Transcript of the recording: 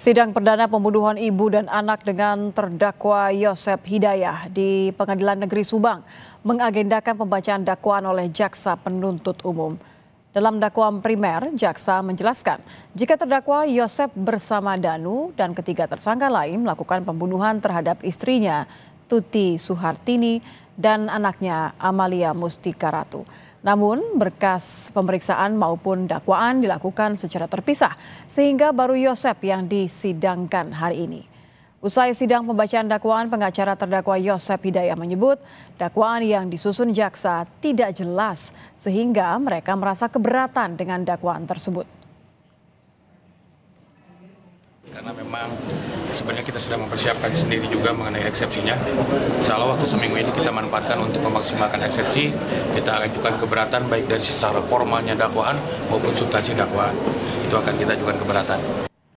Sidang perdana pembunuhan ibu dan anak dengan terdakwa Yosep Hidayah di Pengadilan Negeri Subang mengagendakan pembacaan dakwaan oleh jaksa penuntut umum. Dalam dakwaan primer, jaksa menjelaskan jika terdakwa Yosep bersama Danu dan ketiga tersangka lain melakukan pembunuhan terhadap istrinya Tuti Suhartini dan anaknya Amalia Mustika Ratu. Namun berkas pemeriksaan maupun dakwaan dilakukan secara terpisah sehingga baru Yosep yang disidangkan hari ini. Usai sidang pembacaan dakwaan, pengacara terdakwa Yosep Hidayah menyebut dakwaan yang disusun jaksa tidak jelas sehingga mereka merasa keberatan dengan dakwaan tersebut. Karena memang sebenarnya kita sudah mempersiapkan sendiri juga mengenai eksepsinya. Insya Allah waktu seminggu ini kita manfaatkan untuk memaksimalkan eksepsi. Kita ajukan keberatan baik dari secara formalnya dakwaan maupun substansi dakwaan. Itu akan kita ajukan keberatan.